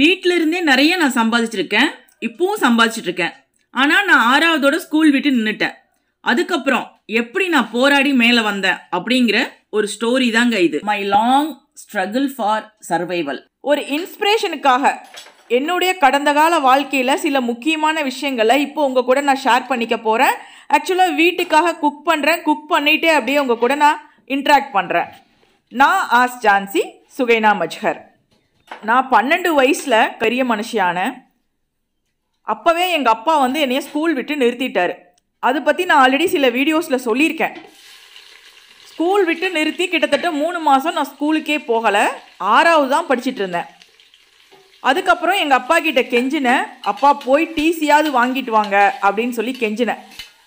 வீட்டில இருந்தே நிறைய நான் சம்பாதிச்சிருக்கேன் இப்பவும் சம்பாதிச்சிட்டு இருக்கேன் ஆனால் நான் ஆறாவதோட ஸ்கூல் விட்டு நின்றுட்டேன் அதுக்கப்புறம் எப்படி நான் போராடி மேலே வந்தேன் அப்படிங்கிற ஒரு ஸ்டோரி தாங்க இது my long struggle for survival ஒரு இன்ஸ்பிரேஷனுக்காக என்னுடைய கடந்த கால வாழ்க்கையில் சில முக்கியமான விஷயங்களை இப்போ உங்கள் கூட நான் ஷேர் பண்ணிக்க போகிறேன் ஆக்சுவலாக வீட்டுக்காக குக் பண்ணுறேன் குக் பண்ணிகிட்டே அப்படியே உங்கள் கூட நான் இன்ட்ராக்ட் பண்ணுறேன் நான் ஆஸ் ஜான்சி சுகைனா மஜ்ஹர் நான் பன்னெண்டு வயசில் பெரிய மனுஷியானேன் அப்போவே எங்கள் அப்பா வந்து என்னைய ஸ்கூல் விட்டு நிறுத்திட்டார் அதை பற்றி நான் ஆல்ரெடி சில வீடியோஸில் சொல்லியிருக்கேன் ஸ்கூல் விட்டு நிறுத்தி கிட்டத்தட்ட மூணு மாதம் நான் ஸ்கூலுக்கே போகலை ஆறாவது தான் படிச்சுட்டு இருந்தேன் அதுக்கப்புறம் எங்கள் அப்பா கிட்டே கெஞ்சினேன் அப்பா போய் டிசியாவது வாங்கிட்டு வாங்க அப்படின்னு சொல்லி கெஞ்சினேன்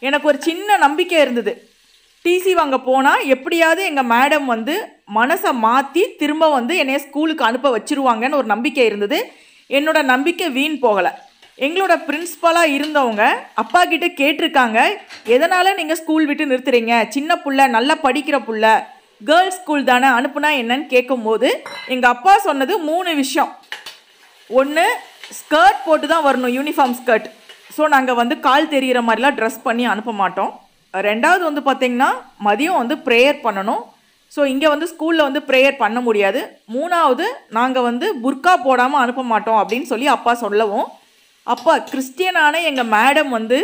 எனக்கு ஒரு சின்ன நம்பிக்கை இருந்தது டிசி வாங்க போனால் எப்படியாவது எங்கள் மேடம் வந்து மனசை மாற்றி திரும்ப வந்து என்னைய ஸ்கூலுக்கு அனுப்ப வச்சுருவாங்கன்னு ஒரு நம்பிக்கை இருந்தது என்னோட நம்பிக்கை வீண் போகலை எங்களோட பிரின்ஸ்பலாக இருந்தவங்க அப்பா கிட்டே கேட்டிருக்காங்க எதனால் நீங்கள் ஸ்கூல் விட்டு நிறுத்துறீங்க சின்ன பிள்ளை நல்லா படிக்கிற புள்ள கேர்ள்ஸ் ஸ்கூல் தானே அனுப்புனா என்னன்னு கேட்கும்போது எங்கள் அப்பா சொன்னது மூணு விஷயம் ஒன்று ஸ்கர்ட் போட்டு தான் வரணும் யூனிஃபார்ம் ஸ்கர்ட் ஸோ நாங்கள் வந்து கால் தெரிகிற மாதிரிலாம் ட்ரெஸ் பண்ணி அனுப்ப மாட்டோம் ரெண்டாவது வந்து பார்த்திங்கன்னா மதியம் வந்து ப்ரேயர் பண்ணணும் ஸோ இங்கே வந்து ஸ்கூலில் வந்து ப்ரேயர் பண்ண முடியாது மூணாவது நாங்கள் வந்து புர்கா போடாமல் அனுப்ப மாட்டோம் அப்படின்னு சொல்லி அப்பா சொல்லவும் அப்பா கிறிஸ்டியனான எங்கள் மேடம் வந்து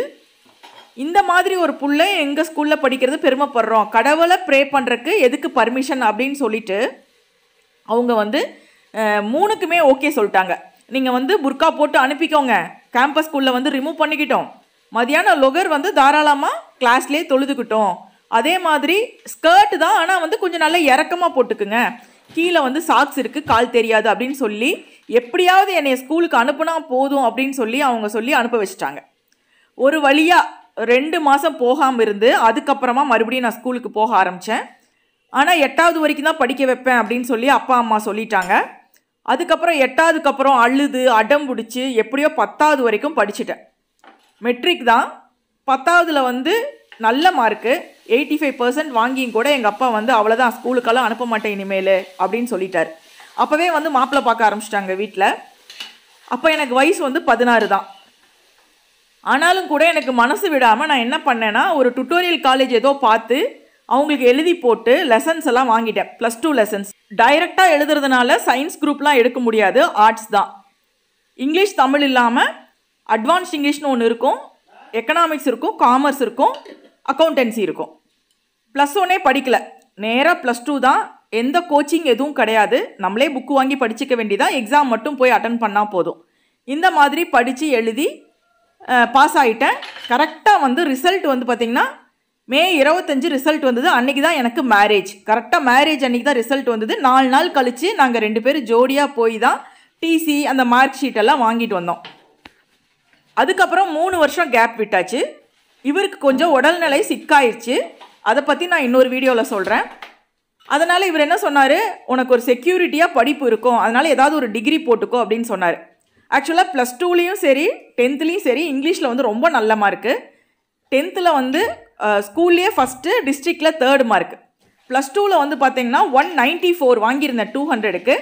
இந்த மாதிரி ஒரு புள்ள எங்கள் ஸ்கூலில் படிக்கிறது பெருமைப்படுறோம் கடவுளை ப்ரே பண்ணுறக்கு எதுக்கு பர்மிஷன் அப்படின்னு சொல்லிட்டு அவங்க வந்து மூணுக்குமே ஓகே சொல்லிட்டாங்க நீங்கள் வந்து புர்கா போட்டு அனுப்பிக்கோங்க கேம்பஸ் ஸ்கூலில் வந்து ரிமூவ் பண்ணிக்கிட்டோம் மதியானம் லொகர் வந்து தாராளமாக கிளாஸ்லேயே தொழுதுக்கிட்டோம் அதே மாதிரி ஸ்கர்ட் தான் ஆனால் வந்து கொஞ்சம் நல்லா இறக்கமாக போட்டுக்குங்க கீழே வந்து சாக்ஸ் இருக்குது கால் தெரியாது அப்படின்னு சொல்லி எப்படியாவது என்னை ஸ்கூலுக்கு அனுப்புனா போதும் அப்படின்னு சொல்லி அவங்க சொல்லி அனுப்ப வச்சிட்டாங்க ஒரு வழியாக ரெண்டு மாதம் போகாமல் இருந்து அதுக்கப்புறமா மறுபடியும் நான் ஸ்கூலுக்கு போக ஆரம்பித்தேன் ஆனால் எட்டாவது வரைக்கும் தான் படிக்க வைப்பேன் அப்படின்னு சொல்லி அப்பா அம்மா சொல்லிட்டாங்க அதுக்கப்புறம் எட்டாவதுக்கு அப்புறம் அழுது அடம் பிடிச்சி எப்படியோ பத்தாவது வரைக்கும் படிச்சுட்டேன் மெட்ரிக் தான் பத்தாவதில் வந்து நல்ல மார்க்கு எயிட்டி ஃபைவ் பர்சன்ட் வாங்கியும் கூட எங்கள் அப்பா வந்து அவ்வளோதான் ஸ்கூலுக்கெல்லாம் அனுப்ப மாட்டேன் இனிமேல் அப்படின்னு சொல்லிட்டார் அப்போவே வந்து மாப்பிள்ளை பார்க்க ஆரம்பிச்சிட்டாங்க வீட்டில் அப்போ எனக்கு வயசு வந்து பதினாறு தான் ஆனாலும் கூட எனக்கு மனசு விடாமல் நான் என்ன பண்ணேன்னா ஒரு டுட்டோரியல் காலேஜ் ஏதோ பார்த்து அவங்களுக்கு எழுதி போட்டு லெசன்ஸ் எல்லாம் வாங்கிட்டேன் ப்ளஸ் டூ லெசன்ஸ் டைரெக்டாக எழுதுறதுனால சயின்ஸ் குரூப்லாம் எடுக்க முடியாது ஆர்ட்ஸ் தான் இங்கிலீஷ் தமிழ் இல்லாமல் அட்வான்ஸ் இங்கிலீஷ்னு ஒன்று இருக்கும் எக்கனாமிக்ஸ் இருக்கும் காமர்ஸ் இருக்கும் அக்கௌண்டன்சி இருக்கும் ப்ளஸ் ஒன்னே படிக்கல நேராக ப்ளஸ் டூ தான் எந்த கோச்சிங் எதுவும் கிடையாது நம்மளே புக்கு வாங்கி படிச்சுக்க வேண்டியதான் எக்ஸாம் மட்டும் போய் அட்டன் பண்ணால் போதும் இந்த மாதிரி படித்து எழுதி பாஸ் ஆகிட்டேன் கரெக்டாக வந்து ரிசல்ட் வந்து பார்த்திங்கன்னா மே இருபத்தஞ்சு ரிசல்ட் வந்தது அன்றைக்கி தான் எனக்கு மேரேஜ் கரெக்டாக மேரேஜ் அன்றைக்கி தான் ரிசல்ட் வந்தது நாலு நாள் கழித்து நாங்கள் ரெண்டு பேரும் ஜோடியாக போய் தான் டிசி அந்த மார்க் ஷீட்டெல்லாம் வாங்கிட்டு வந்தோம் அதுக்கப்புறம் மூணு வருஷம் கேப் விட்டாச்சு இவருக்கு கொஞ்சம் உடல்நிலை சிக்காயிருச்சு அதை பற்றி நான் இன்னொரு வீடியோவில் சொல்கிறேன் அதனால் இவர் என்ன சொன்னார் உனக்கு ஒரு செக்யூரிட்டியாக படிப்பு இருக்கும் அதனால் ஏதாவது ஒரு டிகிரி போட்டுக்கோ அப்படின்னு சொன்னார் ஆக்சுவலாக ப்ளஸ் டூலேயும் சரி டென்த்துலேயும் சரி இங்கிலீஷில் வந்து ரொம்ப நல்ல மார்க்கு டென்த்தில் வந்து ஸ்கூல்லேயே ஃபஸ்ட்டு டிஸ்ட்ரிக்டில் தேர்ட் மார்க் ப்ளஸ் டூவில் வந்து பார்த்தீங்கன்னா ஒன் நைன்ட்டி ஃபோர் வாங்கியிருந்தேன் டூ ஹண்ட்ரடுக்கு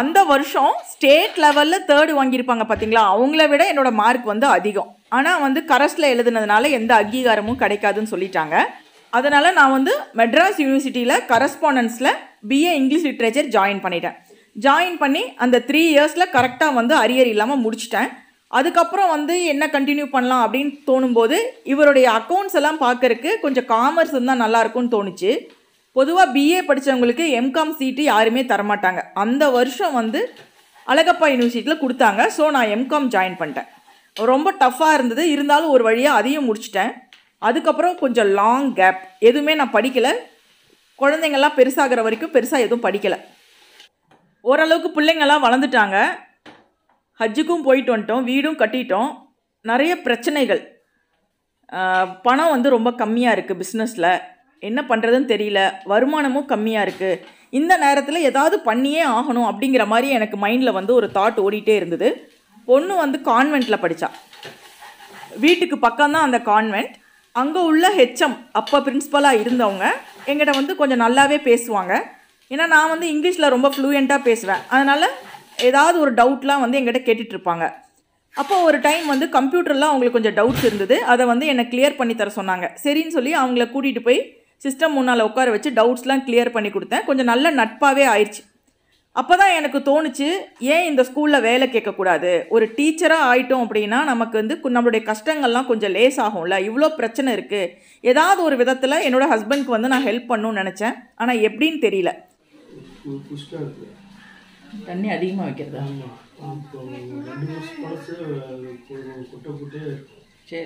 அந்த வருஷம் ஸ்டேட் லெவலில் தேர்டு வாங்கியிருப்பாங்க பார்த்தீங்களா அவங்கள விட என்னோடய மார்க் வந்து அதிகம் ஆனால் வந்து கரஸில் எழுதுனதுனால எந்த அங்கீகாரமும் கிடைக்காதுன்னு சொல்லிட்டாங்க அதனால் நான் வந்து மெட்ராஸ் யூனிவர்சிட்டியில் கரஸ்பாண்டன்ஸில் பிஏ இங்கிலீஷ் லிட்ரேச்சர் ஜாயின் பண்ணிட்டேன் ஜாயின் பண்ணி அந்த த்ரீ இயர்ஸில் கரெக்டாக வந்து அரியர் இல்லாமல் முடிச்சிட்டேன் அதுக்கப்புறம் வந்து என்ன கண்டினியூ பண்ணலாம் அப்படின்னு தோணும்போது இவருடைய அக்கௌண்ட்ஸ் எல்லாம் பார்க்கறக்கு கொஞ்சம் காமர்ஸ் இருந்தால் நல்லாயிருக்கும்னு தோணுச்சு பொதுவாக பிஏ படித்தவங்களுக்கு எம்காம் சீட்டு யாருமே தரமாட்டாங்க அந்த வருஷம் வந்து அழகப்பா யூனிவர்சிட்டியில் கொடுத்தாங்க ஸோ நான் எம்காம் ஜாயின் பண்ணிட்டேன் ரொம்ப டஃப்பாக இருந்தது இருந்தாலும் ஒரு வழியாக அதையும் முடிச்சிட்டேன் அதுக்கப்புறம் கொஞ்சம் லாங் கேப் எதுவுமே நான் படிக்கலை குழந்தைங்கள்லாம் பெருசாகிற வரைக்கும் பெருசாக எதுவும் படிக்கலை ஓரளவுக்கு பிள்ளைங்கள்லாம் வளர்ந்துட்டாங்க ஹஜ்ஜுக்கும் போயிட்டு வந்துட்டோம் வீடும் கட்டிட்டோம் நிறைய பிரச்சனைகள் பணம் வந்து ரொம்ப கம்மியாக இருக்குது பிஸ்னஸில் என்ன பண்ணுறதுன்னு தெரியல வருமானமும் கம்மியாக இருக்குது இந்த நேரத்தில் ஏதாவது பண்ணியே ஆகணும் அப்படிங்கிற மாதிரி எனக்கு மைண்டில் வந்து ஒரு தாட் ஓடிட்டே இருந்தது பொண்ணு வந்து கான்வெண்ட்டில் படித்தா வீட்டுக்கு பக்கம்தான் அந்த கான்வெண்ட் அங்கே உள்ள ஹெச்எம் அப்போ பிரின்ஸிபலாக இருந்தவங்க எங்கிட்ட வந்து கொஞ்சம் நல்லாவே பேசுவாங்க ஏன்னா நான் வந்து இங்கிலீஷில் ரொம்ப ஃப்ளூயண்ட்டாக பேசுவேன் அதனால் ஏதாவது ஒரு டவுட்லாம் வந்து எங்கிட்ட கேட்டுட்ருப்பாங்க அப்போ ஒரு டைம் வந்து கம்ப்யூட்டர்லாம் அவங்களுக்கு கொஞ்சம் டவுட்ஸ் இருந்தது அதை வந்து என்னை கிளியர் பண்ணி தர சொன்னாங்க சரின்னு சொல்லி அவங்கள கூட்டிகிட்டு போய் சிஸ்டம் முன்னால் உட்கார வச்சு டவுட்ஸ்லாம் கிளியர் பண்ணி கொடுத்தேன் கொஞ்சம் நல்ல நட்பாகவே ஆயிடுச்சு அப்போ தான் எனக்கு தோணுச்சு ஏன் இந்த ஸ்கூலில் வேலை கேட்கக்கூடாது ஒரு டீச்சராக ஆயிட்டோம் அப்படின்னா நமக்கு வந்து நம்மளுடைய கஷ்டங்கள்லாம் கொஞ்சம் லேஸ் ஆகும்ல இவ்வளோ பிரச்சனை இருக்குது ஏதாவது ஒரு விதத்தில் என்னோடய ஹஸ்பண்ட்க்கு வந்து நான் ஹெல்ப் பண்ணணும்னு நினச்சேன் ஆனால் எப்படின்னு தெரியல தண்ணி அதிகமாக வைக்கிறதா சரி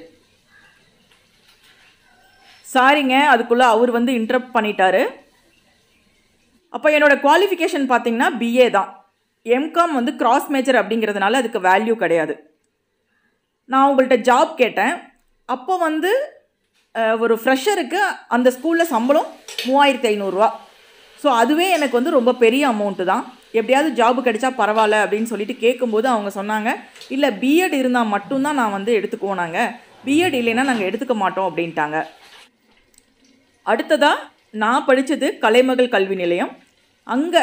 சாரிங்க அதுக்குள்ளே அவர் வந்து இன்ட்ரப் பண்ணிட்டார் அப்போ என்னோடய குவாலிஃபிகேஷன் பார்த்திங்கன்னா பிஏ தான் எம்காம் வந்து கிராஸ் மேஜர் அப்படிங்கிறதுனால அதுக்கு வேல்யூ கிடையாது நான் உங்கள்கிட்ட ஜாப் கேட்டேன் அப்போ வந்து ஒரு ஃப்ரெஷருக்கு அந்த ஸ்கூலில் சம்பளம் மூவாயிரத்தி ஐநூறுரூவா ஸோ அதுவே எனக்கு வந்து ரொம்ப பெரிய அமௌண்ட்டு தான் எப்படியாவது ஜாப் கிடைச்சா பரவாயில்ல அப்படின்னு சொல்லிட்டு கேட்கும்போது அவங்க சொன்னாங்க இல்லை பிஎட் இருந்தால் மட்டும்தான் நான் வந்து எடுத்துக்குவோம் நாங்கள் பிஎட் இல்லைன்னா நாங்கள் எடுத்துக்க மாட்டோம் அப்படின்ட்டாங்க அடுத்ததாக நான் படித்தது கலைமகள் கல்வி நிலையம் அங்கே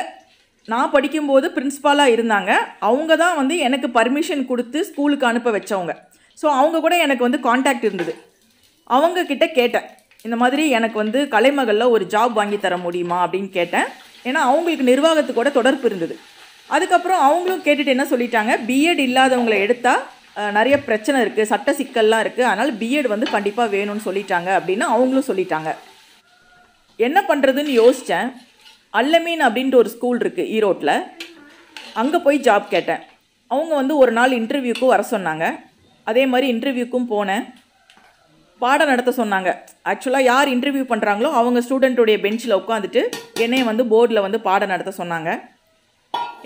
நான் படிக்கும்போது பிரின்ஸ்பாலாக இருந்தாங்க அவங்க தான் வந்து எனக்கு பர்மிஷன் கொடுத்து ஸ்கூலுக்கு அனுப்ப வச்சவங்க ஸோ அவங்க கூட எனக்கு வந்து காண்டாக்ட் இருந்தது அவங்கக்கிட்ட கேட்டேன் இந்த மாதிரி எனக்கு வந்து கலைமகளில் ஒரு ஜாப் வாங்கி தர முடியுமா அப்படின்னு கேட்டேன் ஏன்னா அவங்களுக்கு நிர்வாகத்து கூட தொடர்பு இருந்தது அதுக்கப்புறம் அவங்களும் கேட்டுட்டு என்ன சொல்லிட்டாங்க பிஎட் இல்லாதவங்களை எடுத்தால் நிறைய பிரச்சனை இருக்குது சட்ட சிக்கல்லாம் இருக்குது அதனால் பிஎட் வந்து கண்டிப்பாக வேணும்னு சொல்லிட்டாங்க அப்படின்னு அவங்களும் சொல்லிட்டாங்க என்ன பண்ணுறதுன்னு யோசித்தேன் அல்லமீன் அப்படின்ட்டு ஒரு ஸ்கூல் இருக்குது ஈரோட்டில் அங்கே போய் ஜாப் கேட்டேன் அவங்க வந்து ஒரு நாள் இன்டர்வியூக்கும் வர சொன்னாங்க அதே மாதிரி இன்டர்வியூக்கும் போனேன் பாடம் நடத்த சொன்னாங்க ஆக்சுவலாக யார் இன்டர்வியூ பண்ணுறாங்களோ அவங்க ஸ்டூடெண்ட்டுடைய பெஞ்சில் உட்காந்துட்டு என்னைய வந்து போர்டில் வந்து பாடம் நடத்த சொன்னாங்க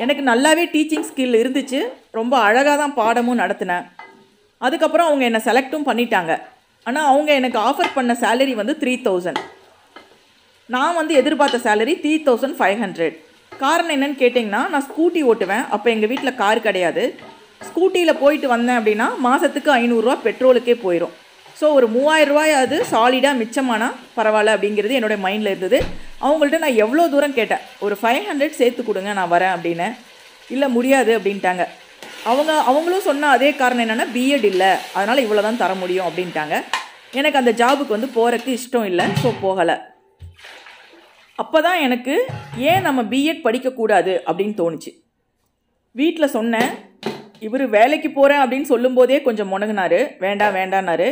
எனக்கு நல்லாவே டீச்சிங் ஸ்கில் இருந்துச்சு ரொம்ப அழகாக தான் பாடமும் நடத்தினேன் அதுக்கப்புறம் அவங்க என்னை செலக்டும் பண்ணிட்டாங்க ஆனால் அவங்க எனக்கு ஆஃபர் பண்ண சேலரி வந்து த்ரீ தௌசண்ட் நான் வந்து எதிர்பார்த்த salary three thousand five hundred காரணம் என்னன்னு கேட்டிங்கன்னா நான் ஸ்கூட்டி ஓட்டுவேன் அப்போ எங்கள் வீட்டில் கார் கிடையாது ஸ்கூட்டியில் போயிட்டு வந்தேன் அப்படின்னா மாதத்துக்கு ஐநூறுரூவா பெட்ரோலுக்கே போயிடும் ஸோ ஒரு மூவாயிரரூவாயாவது சாலிடாக மிச்சமானால் பரவாயில்ல அப்படிங்கிறது என்னுடைய மைண்டில் இருந்தது அவங்கள்ட்ட நான் எவ்வளோ தூரம் கேட்டேன் ஒரு ஃபைவ் ஹண்ட்ரட் சேர்த்து கொடுங்க நான் வரேன் அப்படின்னு இல்லை முடியாது அப்படின்ட்டாங்க அவங்க அவங்களும் சொன்ன அதே காரணம் என்னென்னா பிஎட் இல்லை அதனால் இவ்வளோ தான் தர முடியும் அப்படின்ட்டாங்க எனக்கு அந்த ஜாபுக்கு வந்து போகிறதுக்கு இஷ்டம் இல்லை ஸோ போகலை அப்போ தான் எனக்கு ஏன் நம்ம பிஎட் படிக்கக்கூடாது அப்படின்னு தோணுச்சு வீட்டில் சொன்னேன் இவர் வேலைக்கு போகிறேன் அப்படின்னு சொல்லும்போதே கொஞ்சம் முணங்கினார் வேண்டாம் வேண்டான்னாரு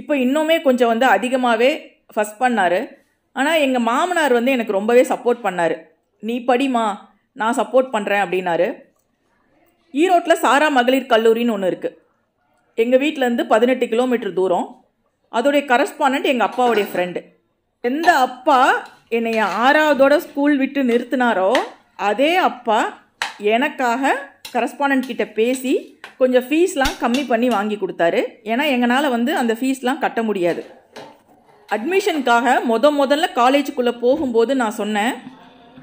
இப்போ இன்னுமே கொஞ்சம் வந்து அதிகமாகவே ஃபஸ்ட் பண்ணார் ஆனால் எங்கள் மாமனார் வந்து எனக்கு ரொம்பவே சப்போர்ட் பண்ணார் நீ படிமா நான் சப்போர்ட் பண்ணுறேன் அப்படின்னாரு ஈரோட்டில் சாரா மகளிர் கல்லூரின்னு ஒன்று இருக்குது எங்கள் வீட்டிலேருந்து பதினெட்டு கிலோமீட்டர் தூரம் அதோடைய கரஸ்பாண்ட் எங்கள் அப்பாவுடைய ஃப்ரெண்டு எந்த அப்பா என்னைய ஆறாவதோட ஸ்கூல் விட்டு நிறுத்தினாரோ அதே அப்பா எனக்காக கரஸ்பாண்ட் கிட்ட பேசி கொஞ்சம் ஃபீஸ்லாம் கம்மி பண்ணி வாங்கி கொடுத்தாரு ஏன்னா எங்களால் வந்து அந்த ஃபீஸ்லாம் கட்ட முடியாது அட்மிஷனுக்காக முத முதல்ல காலேஜுக்குள்ளே போகும்போது நான் சொன்னேன்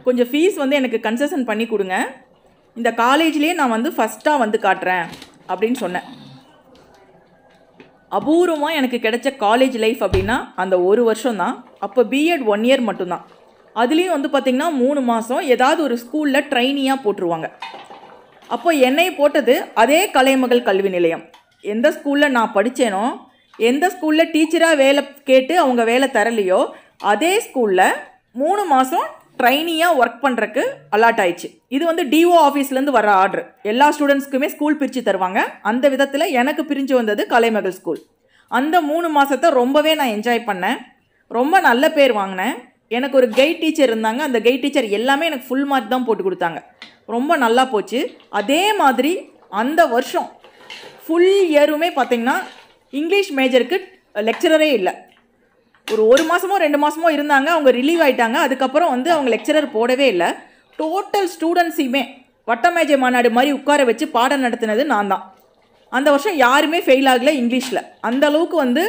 கொஞ்சம் ஃபீஸ் வந்து எனக்கு கன்செஷன் பண்ணி கொடுங்க இந்த காலேஜ்லேயே நான் வந்து ஃபஸ்ட்டாக வந்து காட்டுறேன் அப்படின்னு சொன்னேன் அபூர்வமாக எனக்கு கிடைச்ச காலேஜ் லைஃப் அப்படின்னா அந்த ஒரு வருஷம் தான் அப்போ பிஎட் ஒன் இயர் மட்டும்தான் அதுலேயும் வந்து பார்த்திங்கன்னா மூணு மாதம் ஏதாவது ஒரு ஸ்கூலில் ட்ரைனியாக போட்டுருவாங்க அப்போ என்னை போட்டது அதே கலைமகள் கல்வி நிலையம் எந்த ஸ்கூலில் நான் படித்தேனோ எந்த ஸ்கூலில் டீச்சராக வேலை கேட்டு அவங்க வேலை தரலையோ அதே ஸ்கூலில் மூணு மாதம் ட்ரைனியாக ஒர்க் பண்ணுறக்கு அலாட் ஆயிடுச்சு இது வந்து டிஓ ஆஃபீஸ்லேருந்து வர ஆர்டர் எல்லா ஸ்டூடெண்ட்ஸ்க்குமே ஸ்கூல் பிரித்து தருவாங்க அந்த விதத்தில் எனக்கு பிரிஞ்சு வந்தது கலைமகள் ஸ்கூல் அந்த மூணு மாதத்தை ரொம்பவே நான் என்ஜாய் பண்ணேன் ரொம்ப நல்ல பேர் வாங்கினேன் எனக்கு ஒரு கைட் டீச்சர் இருந்தாங்க அந்த கைட் டீச்சர் எல்லாமே எனக்கு ஃபுல் மார்க் தான் போட்டு கொடுத்தாங்க ரொம்ப நல்லா போச்சு அதே மாதிரி அந்த வருஷம் ஃபுல் இயருமே பார்த்திங்கன்னா இங்கிலீஷ் மேஜருக்கு லெக்சரரே இல்லை ஒரு ஒரு மாதமோ ரெண்டு மாதமோ இருந்தாங்க அவங்க ரிலீவ் ஆகிட்டாங்க அதுக்கப்புறம் வந்து அவங்க லெக்சரர் போடவே இல்லை டோட்டல் ஸ்டூடெண்ட்ஸையுமே வட்டமேஜை மாநாடு மாதிரி உட்கார வச்சு பாடம் நடத்தினது நான் தான் அந்த வருஷம் யாருமே ஃபெயில் ஆகலை இங்கிலீஷில் அந்தளவுக்கு வந்து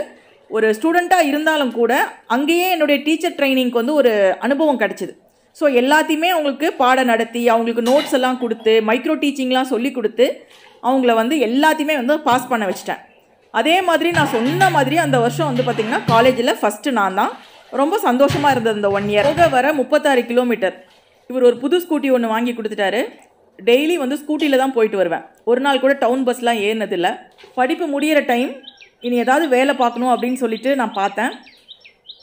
ஒரு ஸ்டூடெண்ட்டாக இருந்தாலும் கூட அங்கேயே என்னுடைய டீச்சர் ட்ரைனிங்க்கு வந்து ஒரு அனுபவம் கிடச்சிது ஸோ எல்லாத்தையுமே அவங்களுக்கு பாடம் நடத்தி அவங்களுக்கு நோட்ஸ் எல்லாம் கொடுத்து மைக்ரோ டீச்சிங்லாம் சொல்லி கொடுத்து அவங்கள வந்து எல்லாத்தையுமே வந்து பாஸ் பண்ண வச்சிட்டேன் அதே மாதிரி நான் சொன்ன மாதிரி அந்த வருஷம் வந்து பார்த்திங்கன்னா காலேஜில் ஃபஸ்ட்டு நான் தான் ரொம்ப சந்தோஷமாக இருந்தது அந்த ஒன் இயர் போக வர முப்பத்தாறு கிலோமீட்டர் இவர் ஒரு புது ஸ்கூட்டி ஒன்று வாங்கி கொடுத்துட்டாரு டெய்லி வந்து ஸ்கூட்டியில் தான் போயிட்டு வருவேன் ஒரு நாள் கூட டவுன் பஸ்லாம் ஏறினதில்லை படிப்பு முடிகிற டைம் இனி ஏதாவது வேலை பார்க்கணும் அப்படின்னு சொல்லிட்டு நான் பார்த்தேன்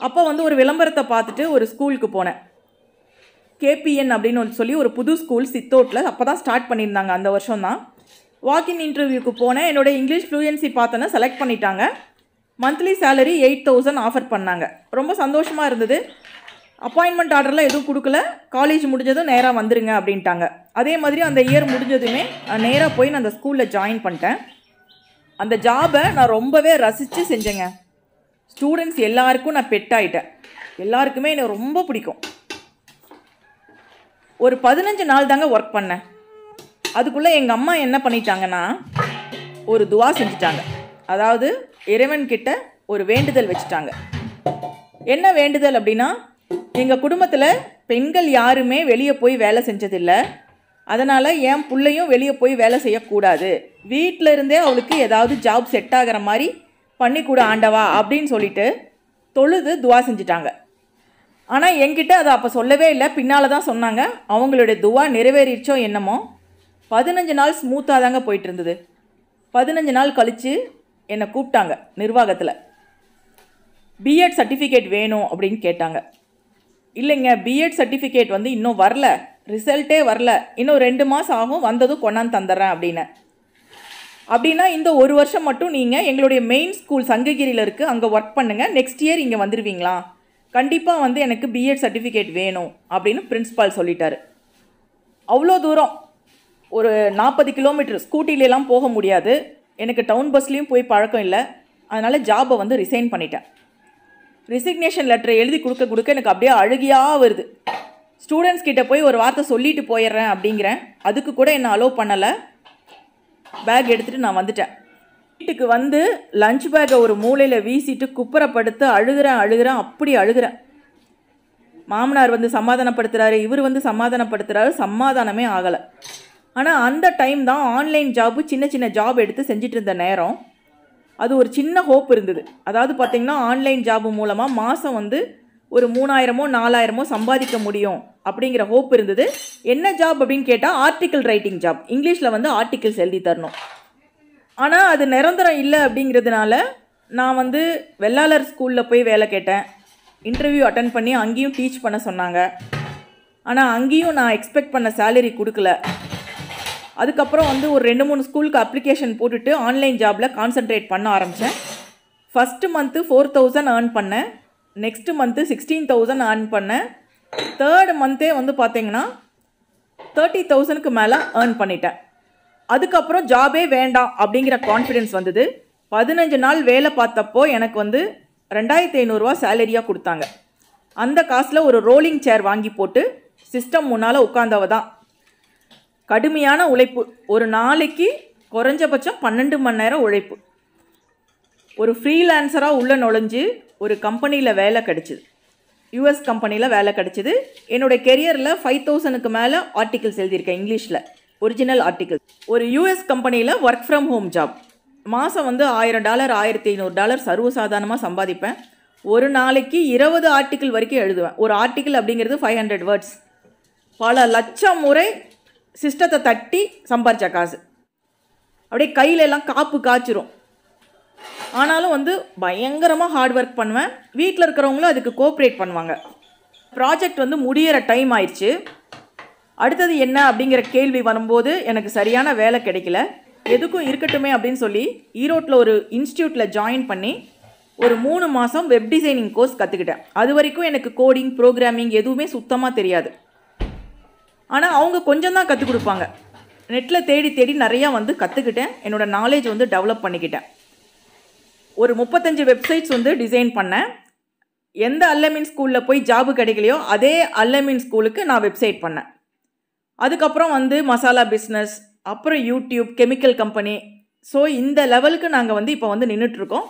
அப்போ வந்து ஒரு விளம்பரத்தை பார்த்துட்டு ஒரு ஸ்கூலுக்கு போனேன் கேபிஎன் அப்படின்னு சொல்லி ஒரு புது ஸ்கூல் சித்தோட்டில் அப்போ தான் ஸ்டார்ட் பண்ணியிருந்தாங்க அந்த வருஷம் தான் வாக்கிங் இன்டர்வியூக்கு போனேன் என்னோடய இங்கிலீஷ் ஃப்ளூயன்சி பார்த்தோன்னா செலக்ட் பண்ணிட்டாங்க monthly salary eight thousand offer பண்ணாங்க ரொம்ப சந்தோஷமாக இருந்தது அப்பாயின்மெண்ட் ஆர்டர்லாம் எதுவும் கொடுக்கல காலேஜ் முடிஞ்சதும் நேராக வந்துடுங்க அப்படின்ட்டாங்க அதே மாதிரி அந்த இயர் முடிஞ்சதுமே நேராக போய் நான் அந்த ஸ்கூலில் ஜாயின் பண்ணிட்டேன் அந்த ஜாபை நான் ரொம்பவே ரசித்து செஞ்சேங்க ஸ்டூடெண்ட்ஸ் எல்லாருக்கும் நான் பெட் ஆகிட்டேன் எல்லாருக்குமே எனக்கு ரொம்ப பிடிக்கும் ஒரு பதினஞ்சு நாள் தாங்க ஒர்க் பண்ணேன் அதுக்குள்ளே எங்கள் அம்மா என்ன பண்ணிட்டாங்கன்னா ஒரு துவா செஞ்சுட்டாங்க அதாவது இறைவன்கிட்ட ஒரு வேண்டுதல் வச்சுட்டாங்க என்ன வேண்டுதல் அப்படின்னா எங்கள் குடும்பத்தில் பெண்கள் யாருமே வெளியே போய் வேலை செஞ்சதில்லை அதனால் என் பிள்ளையும் வெளியே போய் வேலை செய்யக்கூடாது வீட்டில் இருந்தே அவளுக்கு ஏதாவது ஜாப் செட் ஆகிற மாதிரி பண்ணிக்கூட ஆண்டவா அப்படின்னு சொல்லிட்டு தொழுது துவா செஞ்சிட்டாங்க ஆனால் என்கிட்ட அதை அப்போ சொல்லவே இல்லை பின்னால் தான் சொன்னாங்க அவங்களுடைய துவா நிறைவேறிச்சோ என்னமோ பதினஞ்சு நாள் ஸ்மூத்தாக தாங்க போயிட்டு இருந்தது பதினஞ்சு நாள் கழித்து என்னை கூப்பிட்டாங்க நிர்வாகத்தில் பிஎட் சர்டிஃபிகேட் வேணும் அப்படின்னு கேட்டாங்க இல்லைங்க பிஎட் சர்டிஃபிகேட் வந்து இன்னும் வரல ரிசல்ட்டே வரல இன்னும் ரெண்டு மாதம் ஆகும் வந்ததும் கொண்டாந்து தந்துடுறேன் அப்படின்னு அப்படின்னா இந்த ஒரு வருஷம் மட்டும் நீங்கள் எங்களுடைய மெயின் ஸ்கூல் சங்ககிரியில் இருக்குது அங்கே ஒர்க் பண்ணுங்கள் நெக்ஸ்ட் இயர் இங்கே வந்துடுவீங்களா கண்டிப்பாக வந்து எனக்கு பிஎட் சர்டிஃபிகேட் வேணும் அப்படின்னு பிரின்ஸ்பால் சொல்லிட்டார் அவ்வளோ தூரம் ஒரு நாற்பது கிலோமீட்டர் ஸ்கூட்டிலெலாம் போக முடியாது எனக்கு டவுன் பஸ்லேயும் போய் பழக்கம் இல்லை அதனால் ஜாபை வந்து ரிசைன் பண்ணிட்டேன் ரிசிக்னேஷன் லெட்டரை எழுதி கொடுக்க கொடுக்க எனக்கு அப்படியே அழுகியாக வருது ஸ்டூடெண்ட்ஸ் கிட்டே போய் ஒரு வார்த்தை சொல்லிட்டு போயிடுறேன் அப்படிங்கிறேன் அதுக்கு கூட என்னை அலோவ் பண்ணலை பேக் எடுத்துகிட்டு நான் வந்துட்டேன் வீட்டுக்கு வந்து லஞ்ச் பேக்கை ஒரு மூளையில் வீசிட்டு குப்புறப்படுத்து அழுகிறேன் அழுகிறேன் அப்படி அழுகிறேன் மாமனார் வந்து சமாதானப்படுத்துகிறாரு இவர் வந்து சமாதானப்படுத்துகிறாரு சமாதானமே ஆகலை ஆனால் அந்த டைம் தான் ஆன்லைன் ஜாப்பு சின்ன சின்ன ஜாப் எடுத்து செஞ்சுட்டு இருந்த நேரம் அது ஒரு சின்ன ஹோப் இருந்தது அதாவது பார்த்திங்கன்னா ஆன்லைன் ஜாப் மூலமாக மாதம் வந்து ஒரு மூணாயிரமோ நாலாயிரமோ சம்பாதிக்க முடியும் அப்படிங்கிற ஹோப் இருந்தது என்ன ஜாப் அப்படின்னு கேட்டால் ஆர்டிக்கிள் ரைட்டிங் ஜாப் இங்கிலீஷில் வந்து ஆர்டிக்கிள்ஸ் எழுதி தரணும் ஆனால் அது நிரந்தரம் இல்லை அப்படிங்கிறதுனால நான் வந்து வெள்ளாளர் ஸ்கூலில் போய் வேலை கேட்டேன் இன்டர்வியூ அட்டன் பண்ணி அங்கேயும் டீச் பண்ண சொன்னாங்க ஆனால் அங்கேயும் நான் எக்ஸ்பெக்ட் பண்ண சேலரி கொடுக்கல அதுக்கப்புறம் வந்து ஒரு ரெண்டு மூணு ஸ்கூலுக்கு அப்ளிகேஷன் போட்டுட்டு ஆன்லைன் ஜாபில் கான்சன்ட்ரேட் பண்ண ஆரம்பித்தேன் first month four thousand earn பண்ணேன் next month sixteen thousand earn பண்ணேன் தேர்டு மந்த்தே வந்து பார்த்தீங்கன்னா தேர்ட்டி தௌசண்ட்க்கு மேலே ஏர்ன் பண்ணிட்டேன் அதுக்கப்புறம் ஜாபே வேண்டாம் அப்படிங்கிற கான்ஃபிடென்ஸ் வந்தது பதினஞ்சு நாள் வேலை பார்த்தப்போ எனக்கு வந்து ரெண்டாயிரத்தி ஐநூறுரூவா சேலரியாக கொடுத்தாங்க அந்த காசில் ஒரு ரோலிங் சேர் வாங்கி போட்டு சிஸ்டம் முன்னால் உட்காந்தவ தான் கடுமையான உழைப்பு ஒரு நாளைக்கு குறைஞ்சபட்சம் பன்னெண்டு மணி நேரம் உழைப்பு ஒரு ஃப்ரீலான்சராக உள்ளே நுழைஞ்சு ஒரு கம்பெனியில் வேலை கிடச்சிது யூஎஸ் கம்பெனியில் வேலை கிடச்சிது என்னோடய கெரியரில் ஃபைவ் தௌசண்ட்க்கு மேலே ஆர்டிகிள்ஸ் எழுதியிருக்கேன் இங்கிலீஷில் ஒரிஜினல் ஆர்டிகிள் ஒரு யூஎஸ் கம்பெனியில் ஒர்க் ஃப்ரம் ஹோம் ஜாப் மாதம் வந்து ஆயிரம் டாலர் ஆயிரத்தி ஐநூறு டாலர் சர்வசாதாரணமாக சம்பாதிப்பேன் ஒரு நாளைக்கு இருபது ஆர்டிக்கிள் வரைக்கும் எழுதுவேன் ஒரு ஆர்டிக்கிள் அப்படிங்கிறது ஃபைவ் ஹண்ட்ரட் வேர்ட்ஸ் பல லட்சம் முறை சிஸ்டத்தை தட்டி சம்பாரித்த காசு அப்படியே கையிலெல்லாம் காப்பு காய்ச்சிரும் ஆனாலும் வந்து பயங்கரமாக ஹார்ட் ஒர்க் பண்ணுவேன் வீட்டில் இருக்கிறவங்களும் அதுக்கு கோஆப்ரேட் பண்ணுவாங்க ப்ராஜெக்ட் வந்து முடியிற டைம் ஆயிடுச்சு அடுத்தது என்ன அப்படிங்கிற கேள்வி வரும்போது எனக்கு சரியான வேலை கிடைக்கல எதுக்கும் இருக்கட்டுமே அப்படின்னு சொல்லி ஈரோட்டில் ஒரு இன்ஸ்டியூட்டில் ஜாயின் பண்ணி ஒரு மூணு மாதம் வெப் டிசைனிங் கோர்ஸ் கற்றுக்கிட்டேன் அது வரைக்கும் எனக்கு கோடிங் ப்ரோக்ராமிங் எதுவுமே சுத்தமாக தெரியாது ஆனால் அவங்க கொஞ்சம் தான் கற்றுக் கொடுப்பாங்க நெட்டில் தேடி தேடி நிறையா வந்து கற்றுக்கிட்டேன் என்னோடய நாலேஜ் வந்து டெவலப் பண்ணிக்கிட்டேன் ஒரு முப்பத்தஞ்சு வெப்சைட்ஸ் வந்து டிசைன் பண்ணேன் எந்த அல்லமின் ஸ்கூலில் போய் ஜாபு கிடைக்கலையோ அதே அல்லமின் ஸ்கூலுக்கு நான் வெப்சைட் பண்ணேன் அதுக்கப்புறம் வந்து மசாலா பிஸ்னஸ் அப்புறம் யூடியூப் கெமிக்கல் கம்பெனி ஸோ இந்த லெவலுக்கு நாங்கள் வந்து இப்போ வந்து நின்றுட்டுருக்கோம்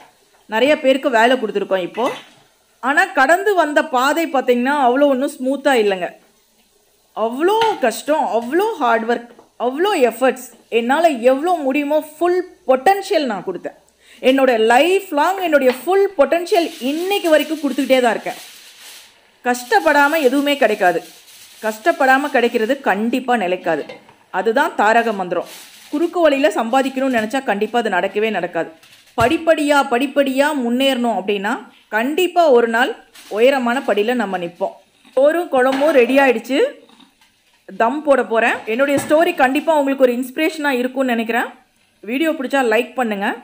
நிறைய பேருக்கு வேலை கொடுத்துருக்கோம் இப்போது ஆனால் கடந்து வந்த பாதை பார்த்திங்கன்னா அவ்வளோ ஒன்றும் ஸ்மூத்தாக இல்லைங்க அவ்வளோ கஷ்டம் அவ்வளோ ஹார்ட் ஒர்க் அவ்வளோ எஃபர்ட்ஸ் என்னால் எவ்வளோ முடியுமோ ஃபுல் பொட்டன்ஷியல் நான் கொடுத்தேன் என்னோடய லைஃப் லாங் என்னுடைய ஃபுல் பொட்டென்ஷியல் இன்றைக்கு வரைக்கும் கொடுத்துக்கிட்டே தான் இருக்கேன் கஷ்டப்படாமல் எதுவுமே கிடைக்காது கஷ்டப்படாமல் கிடைக்கிறது கண்டிப்பாக நிலைக்காது அதுதான் தாரக மந்திரம் குறுக்கு வழியில் சம்பாதிக்கணும்னு நினச்சா கண்டிப்பாக அது நடக்கவே நடக்காது படிப்படியாக படிப்படியாக முன்னேறணும் அப்படின்னா கண்டிப்பாக ஒரு நாள் உயரமான படியில் நம்ம நிற்போம் சோறும் குழம்பும் ரெடி ஆகிடுச்சு தம் போட போகிறேன் என்னுடைய ஸ்டோரி கண்டிப்பாக உங்களுக்கு ஒரு இன்ஸ்பிரேஷனாக இருக்கும்னு நினைக்கிறேன் வீடியோ பிடிச்சா லைக் பண்ணுங்கள்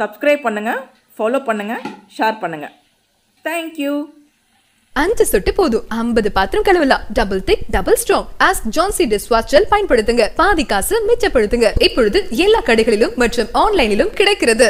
சப்ஸ்கிரைப் பண்ணுங்கள் ஃபாலோ பண்ணுங்கள் ஷேர் பண்ணுங்கள் தேங்க்யூ அஞ்சு சொட்டு போதும் ஐம்பது பாத்திரம் கழுவலாம் டபுள் திக் டபுள் ஸ்ட்ராங் ஆஸ் ஜான்சி டிஸ் வாஷல் பயன்படுத்துங்க பாதி காசு மிச்சப்படுத்துங்க இப்பொழுது எல்லா கடைகளிலும் மற்றும் ஆன்லைனிலும் கிடைக்கிறது